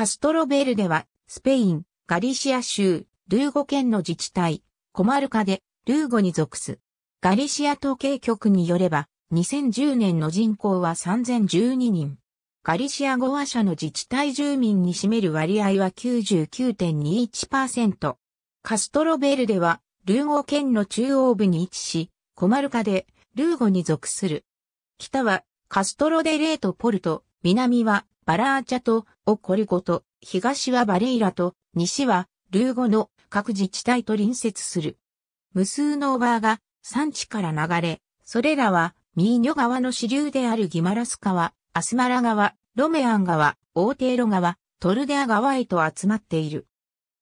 カストロベルデは、スペイン、ガリシア州、ルーゴ県の自治体、コマルカで、ルーゴに属す。ガリシア統計局によれば、2010年の人口は3012人。ガリシア語話者の自治体住民に占める割合は99.21%。カストロベルデは、ルーゴ県の中央部に位置し、コマルカで、ルーゴに属する。北は、カストロデレートポルト、南は、バラーチャとオコリゴと、東はバレイラと、西はルーゴの各自治体と隣接する。無数のオバーが産地から流れ、それらはミーニョ川の支流であるギマラス川、アスマラ川、ロメアン川、オーテーロ川、トルデア川へと集まっている。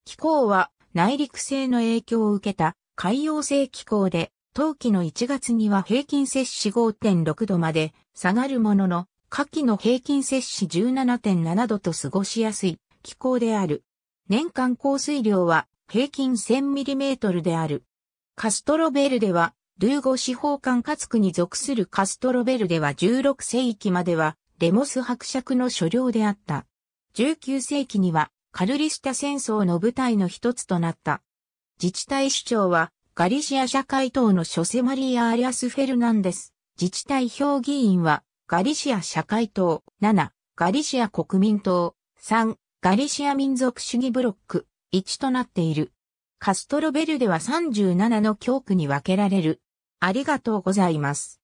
気候は内陸性の影響を受けた海洋性気候で、冬季の1月には平均摂氏5.6度まで下がるものの、夏季の平均摂氏17.7度と過ごしやすい気候である。年間降水量は平均 1000mm である。カストロベルデは、ルーゴ司法管轄区に属するカストロベルデは16世紀までは、レモス伯爵の所領であった。19世紀には、カルリスタ戦争の舞台の一つとなった。自治体首長は、ガリシア社会党のショセマリア・アリアス・フェルナンデス。自治体評議員は、ガリシア社会党、7、ガリシア国民党、3、ガリシア民族主義ブロック、1となっている。カストロベルでは37の教区に分けられる。ありがとうございます。